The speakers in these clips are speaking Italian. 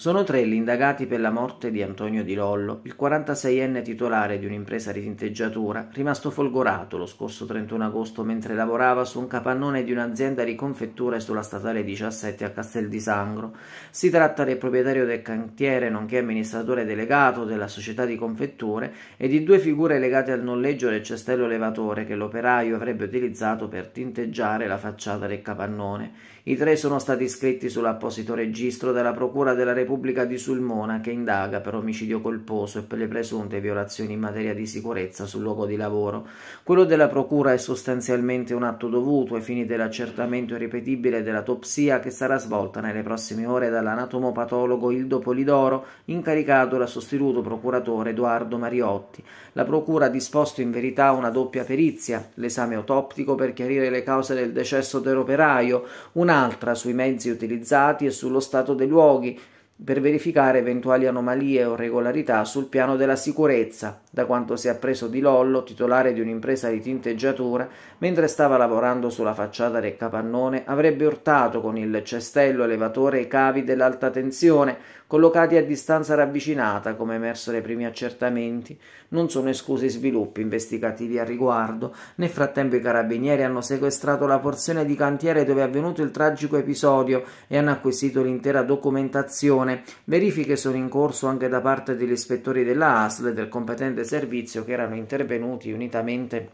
Sono tre gli indagati per la morte di Antonio Di Lollo, il 46enne titolare di un'impresa di tinteggiatura, rimasto folgorato lo scorso 31 agosto mentre lavorava su un capannone di un'azienda di confetture sulla statale 17 a Castel di Sangro. Si tratta del proprietario del cantiere, nonché amministratore delegato della società di confetture, e di due figure legate al noleggio del cestello elevatore che l'operaio avrebbe utilizzato per tinteggiare la facciata del capannone. I tre sono stati iscritti sull'apposito registro della Procura della Repubblica Repubblica di Sulmona che indaga per omicidio colposo e per le presunte violazioni in materia di sicurezza sul luogo di lavoro. Quello della procura è sostanzialmente un atto dovuto ai fini dell'accertamento irripetibile dell'autopsia che sarà svolta nelle prossime ore dall'anatomopatologo Ildo Polidoro, incaricato da sostituto procuratore Edoardo Mariotti. La procura ha disposto in verità una doppia perizia, l'esame autoptico per chiarire le cause del decesso dell'operaio, un'altra sui mezzi utilizzati e sullo stato dei luoghi, per verificare eventuali anomalie o regolarità sul piano della sicurezza, da quanto si è appreso di Lollo, titolare di un'impresa di tinteggiatura, mentre stava lavorando sulla facciata del capannone, avrebbe urtato con il cestello elevatore i cavi dell'alta tensione, collocati a distanza ravvicinata, come emerso dai primi accertamenti. Non sono esclusi sviluppi investigativi a riguardo. Nel frattempo i carabinieri hanno sequestrato la porzione di cantiere dove è avvenuto il tragico episodio e hanno acquisito l'intera documentazione Regione, verifiche sono in corso anche da parte degli ispettori della ASL e del competente servizio che erano intervenuti unitamente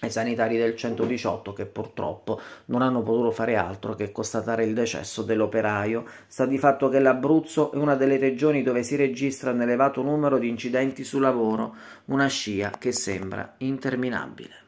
ai sanitari del 118 che purtroppo non hanno potuto fare altro che constatare il decesso dell'operaio. Sta di fatto che l'Abruzzo è una delle regioni dove si registra un elevato numero di incidenti su lavoro, una scia che sembra interminabile.